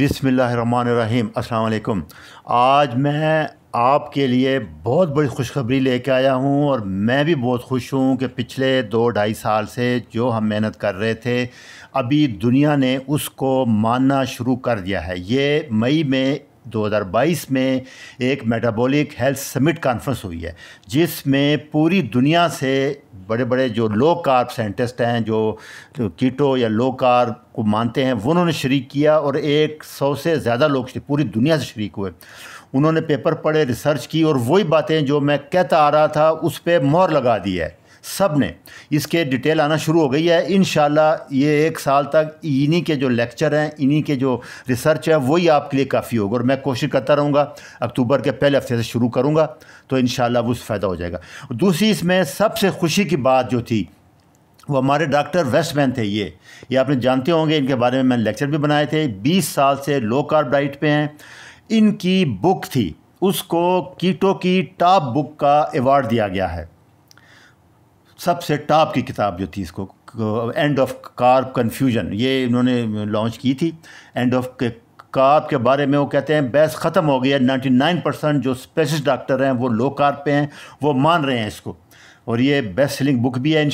बिसमीम् अलकुम आज मैं आपके लिए बहुत बड़ी खुशखबरी लेके आया हूँ और मैं भी बहुत खुश हूँ कि पिछले दो ढाई साल से जो हम मेहनत कर रहे थे अभी दुनिया ने उसको मानना शुरू कर दिया है ये मई में 2022 में एक मेटाबॉलिक हेल्थ समिट कॉन्फ्रेंस हुई है जिसमें पूरी दुनिया से बड़े बड़े जो लो कार्ब साइंटिस्ट हैं जो कीटो या लो कार्ब को मानते हैं वो उन्होंने शरीक किया और एक सौ से ज़्यादा लोग पूरी दुनिया से शरीक हुए उन्होंने पेपर पढ़े रिसर्च की और वही बातें जो मैं कहता आ रहा था उस पर मोहर लगा दी है सब ने इसके डिटेल आना शुरू हो गई है इन ये एक साल तक इन्हीं के जो लेक्चर हैं इन्हीं के जो रिसर्च है वही आपके लिए काफ़ी होगा और मैं कोशिश करता रहूँगा अक्टूबर के पहले हफ्ते से शुरू करूँगा तो इन वो फ़ायदा हो जाएगा दूसरी इसमें सबसे खुशी की बात जो थी वो हमारे डॉक्टर वेस्टमैन थे ये ये आपने जानते होंगे इनके बारे में मैंने लेक्चर भी बनाए थे 20 साल से लो कार्ब डाइट पे हैं इनकी बुक थी उसको कीटो की टॉप बुक का अवार्ड दिया गया है सबसे टॉप की किताब जो थी इसको एंड ऑफ कार्प कन्फ्यूजन ये इन्होंने लॉन्च की थी एंड ऑफ के कार्प के बारे में वो कहते हैं बहस ख़त्म हो गई है नाइन्टी नाइन परसेंट जो स्पेशलिस्ट डॉक्टर हैं वो लो कार्प पे हैं वो मान रहे हैं इसको और ये बेस्ट सेलिंग बुक भी है इन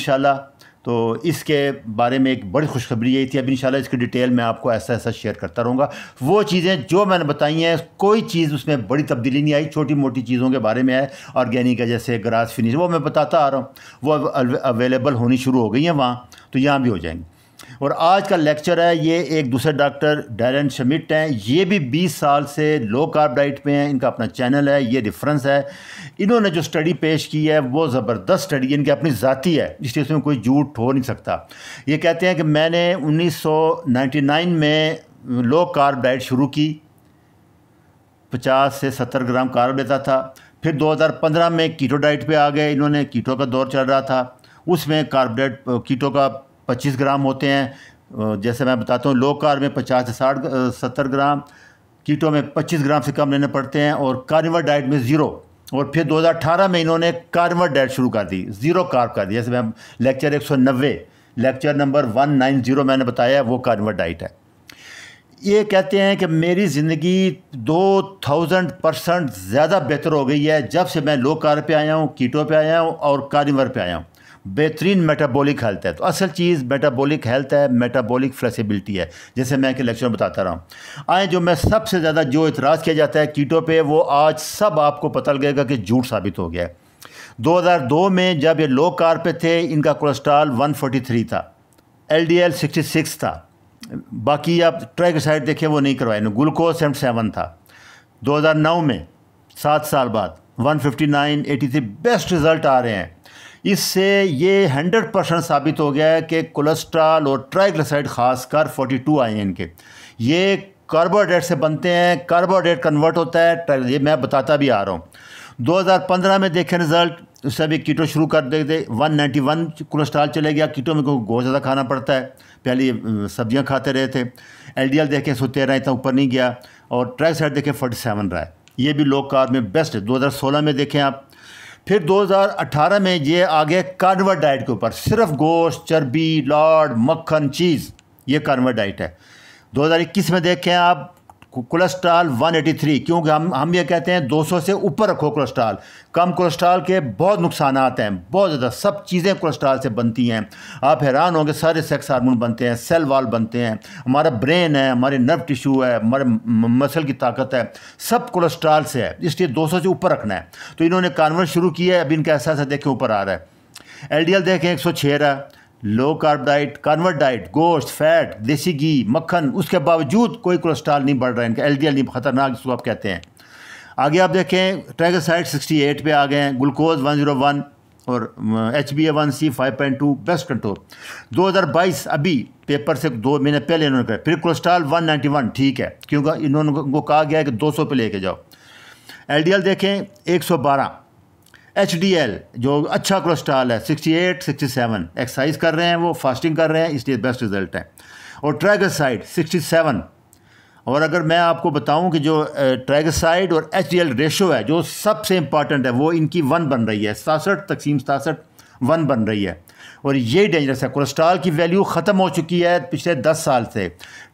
तो इसके बारे में एक बड़ी खुशखबरी यही थी अब इन शाला इसकी डिटेल मैं आपको ऐसा ऐसा शेयर करता रहूँगा वो चीज़ें जो मैंने बताई हैं कोई चीज़ उसमें बड़ी तब्दीली नहीं आई छोटी मोटी चीज़ों के बारे में है ऑर्गेनिक है जैसे ग्रास फिनिश वो मैं बताता आ रहा हूँ वो अवेलेबल होनी शुरू हो गई हैं वहाँ तो यहाँ भी हो जाएंगी और आज का लेक्चर है ये एक दूसरे डॉक्टर डैरन शमिट हैं ये भी 20 साल से लो कार्ब डाइट पे हैं इनका अपना चैनल है ये डिफरेंस है इन्होंने जो स्टडी पेश की है वो ज़बरदस्त स्टडी इनकी अपनी ज़ाती है इसलिए इसमें कोई झूठ हो नहीं सकता ये कहते हैं कि मैंने 1999 में लो कार्ब डाइट शुरू की 50 से 70 ग्राम कार्ब लेता था फिर 2015 में कीटो डाइट पे आ गए इन्होंने कीटो का दौर चल रहा था उसमें कार्बोडाइट कीटो का पच्चीस ग्राम होते हैं जैसे मैं बताता हूँ लो कार में पचास से साठ सत्तर ग्राम कीटो में पच्चीस ग्राम से कम लेने पड़ते हैं और कार्निवर डाइट में ज़ीरो और फिर 2018 में इन्होंने कार्निवर डाइट शुरू कर दी ज़ीरो कार्ब कर दी जैसे मैं लेक्चर एक लेक्चर नंबर वन मैंने बताया वो कार्निवर डाइट है ये कहते हैं कि मेरी ज़िंदगी 2000 परसेंट ज़्यादा बेहतर हो गई है जब से मैं लो कार पे आया हूँ कीटो पे आया हूँ और कार्निवर पे आया हूँ बेहतरीन मेटाबॉलिक हेल्थ है तो असल चीज़ मेटाबॉलिक हेल्थ है मेटाबॉलिक फ्लेक्सिबिलिटी है जैसे मैं के लेक्चर में बताता रहा हूँ आए जो मैं सबसे ज़्यादा जो इतराज़ किया जाता है कीटों पे वो आज सब आपको पता लगेगा कि झूठ साबित हो गया है 2002 में जब ये लो कार पे थे इनका कोलेस्ट्रॉल 143 था एल डी था बाकी आप ट्रैक साइड देखें वो नहीं करवाए ग्लूकोज सेवन था दो में सात साल बाद वन फिफ्टी बेस्ट रिज़ल्ट आ रहे हैं इससे ये 100 परसेंट साबित हो गया है कि कोलेस्ट्रॉल और ट्राइग्लिसराइड खासकर 42 हैं के ये कार्बोहाइड्रेट से बनते हैं कार्बोहाइड्रेट कन्वर्ट होता है ये मैं बताता भी आ रहा हूँ 2015 में देखें रिज़ल्ट उससे अभी कीटो शुरू कर दे दे 191 कोलेस्ट्रॉल चले गया कीटो में क्योंकि बहुत ज़्यादा खाना पड़ता है पहले सब्जियाँ खाते रहे थे एल एल देखें सौ तेरह इतना ऊपर नहीं गया और ट्राइग्लिसराइड देखें सेवन रहा है ये भी लो कार्ब में बेस्ट है सोलह में देखें आप फिर 2018 में ये आ गया कार्नवर डाइट के ऊपर सिर्फ गोश्त चर्बी लाड मक्खन चीज़ ये कार्नवर डाइट है 2021 में देखें आप कोलेस्ट्रॉल 183 क्योंकि हम हम ये कहते हैं 200 से ऊपर रखो कोलेस्ट्रॉल कम कोलेस्ट्रॉल के बहुत नुकसान आते हैं बहुत ज़्यादा सब चीज़ें कोलेस्ट्रॉल से बनती हैं आप हैरान होंगे सारे सेक्स हार्मोन बनते हैं सेल वाल बनते हैं हमारा ब्रेन है हमारे नर्व टिश्यू है हमारे मसल की ताकत है सब कोलेस्ट्रॉल से है इसलिए दो से ऊपर रखना है तो इन्होंने कानवर्स शुरू किया है अब इनका ऐसा ऐसा देखें ऊपर आ रहा है एल देखें एक सौ low carb diet carnivore diet गोश्त फैट देसी घी मक्खन उसके बावजूद कोई कोलेस्ट्रॉल नहीं बढ़ रहा है इनका एल डी एल नहीं खतरनाक जिसको आप कहते हैं आगे आप देखें साइड सिक्सटी एट पर आ गए हैं ग्लूकोज वन जीरो वन और H B A one C five point two best control दो हज़ार बाईस अभी पेपर से दो महीने पहले इन्होंने कहा फिर कोलेस्ट्रॉल वन नाइन्टी वन ठीक है क्योंकि इन्होंने उनको कहा गया है कि दो सौ पर लेके जाओ एल डी एल देखें एक सौ बारह एच जो अच्छा कोलेस्ट्रॉल है 68, 67 एक्सरसाइज कर रहे हैं वो फास्टिंग कर रहे हैं इसलिए बेस्ट रिजल्ट है और ट्रैगसाइड 67 और अगर मैं आपको बताऊं कि जो ट्रैगसाइड और एच रेशो है जो सबसे इंपॉर्टेंट है वो इनकी वन बन रही है सासठ तकसीम सासठ वन बन रही है और ये डेंजरस है कोलेस्ट्रॉल की वैल्यू ख़त्म हो चुकी है पिछले दस साल से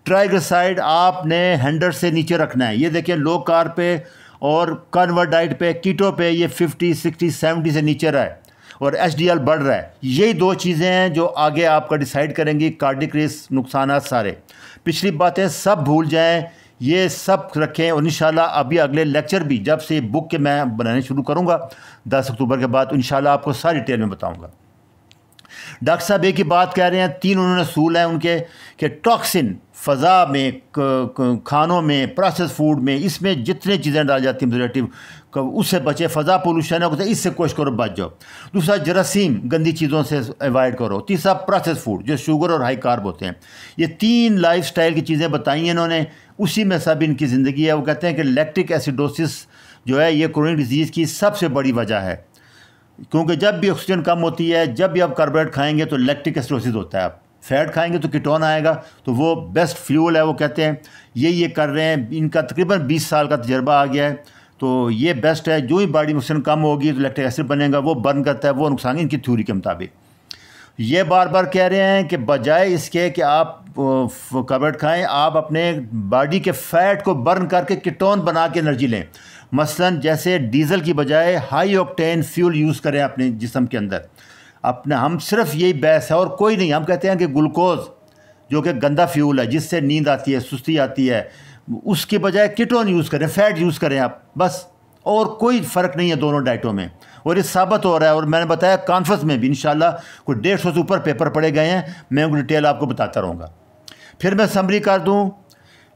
ट्राइगसाइड आपने हैंडर से नीचे रखना है ये देखिए लो कार पे और कन्वर्ट डाइट पे कीटो पे ये 50 60 70 से नीचे रहा है और एच बढ़ रहा है यही दो चीज़ें हैं जो आगे आपका डिसाइड करेंगी कार्डिक रिस नुकसान सारे पिछली बातें सब भूल जाएँ ये सब रखें और इन अभी अगले लेक्चर भी जब से बुक के मैं बनाने शुरू करूँगा दस अक्टूबर के बाद इन आपको सारी डिटेल में बताऊँगा डॉक्टर साहब एक ही बात कह रहे हैं तीन उन्होंने सूल हैं उनके कि टॉक्सिन फ़ज़ा में खानों में प्रोसेस फूड में इसमें जितने चीज़ें डाली जाती हैं रिलेटिव उससे बचे फ़ज़ा पोलूशन है इससे कोशिश करो बच जाओ दूसरा जरासीम गंदी चीज़ों से अवॉइड करो तीसरा प्रोसेस फूड जो शुगर और हाई कार्ब होते हैं ये तीन लाइफ स्टाइल की चीज़ें बताई हैं इन्होंने उसी में सब इनकी ज़िंदगी है वो कहते हैं कि लैक्टिक एसिडोसिस जो है ये क्रोनिक डिजीज़ की सबसे बड़ी वजह है क्योंकि जब भी ऑक्सीजन कम होती है जब भी आप कार्बोहाइड्रेट खाएंगे तो लैक्टिक एसिडोसिस होता है आप फैट खाएंगे तो कीटोन आएगा तो वो बेस्ट फ्यूल है वो कहते हैं ये ये कर रहे हैं इनका तकरीबन 20 साल का तजर्बा आ गया है तो ये बेस्ट है जो ही बॉडी नुकसान कम होगी तो इलेक्ट्रिक एसिड बनेगा वो बर्न करता है वो नुकसान इनकी थ्यूरी के मुताबिक ये बार बार कह रहे हैं कि बजाय इसके कि आप कार्बोहाइड्रेट खाएँ आप अपने बॉडी के फैट को बर्न करके किटोन बना के एनर्जी लें मसलन जैसे डीज़ल की बजाय हाई ऑक्टेन फ्यूल यूज़ करें अपने जिसम के अंदर अपने हम सिर्फ यही बहस है और कोई नहीं हम कहते हैं कि ग्लूकोज़ जो कि गंदा फ्यूल है जिससे नींद आती है सुस्ती आती है उसके बजाय किटोन यूज़ करें फैट यूज़ करें आप बस और कोई फ़र्क नहीं है दोनों डाइटों में और ये साबित हो रहा है और मैंने बताया कॉन्फ्रेंस में भी इन कोई डेढ़ सौ से ऊपर पेपर पड़े गए हैं मैं उनको डिटेल आपको बताता रहूँगा फिर मैं समरी कर दूँ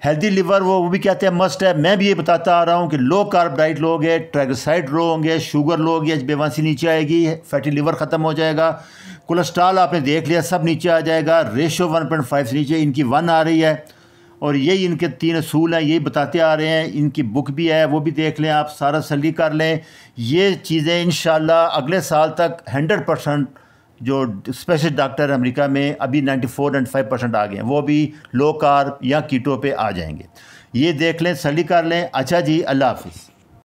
हेल्दी लिवर वो वो भी कहते हैं मस्ट है मैं भी ये बताता आ रहा हूँ कि लो कार्ब डाइट लोगे ट्रैगसाइड लो होंगे शुगर लो आज बेवंसी नीचे आएगी फैटी लिवर ख़त्म हो जाएगा कोलेस्ट्रॉल आपने देख लिया सब नीचे आ जाएगा रेशो 1.5 से नीचे इनकी वन आ रही है और यही इनके तीन असूल हैं यही बताते आ रहे हैं इनकी बुक भी है वो भी देख लें आप सारा सली कर लें ये चीज़ें इन अगले साल तक हंड्रेड परसेंट जो स्पेशल डॉक्टर अमेरिका में अभी 94 95 परसेंट आ गए हैं वो भी लो कार्ब या कीटो पे आ जाएंगे ये देख लें सली कर लें अच्छा जी अल्लाह हाफिज़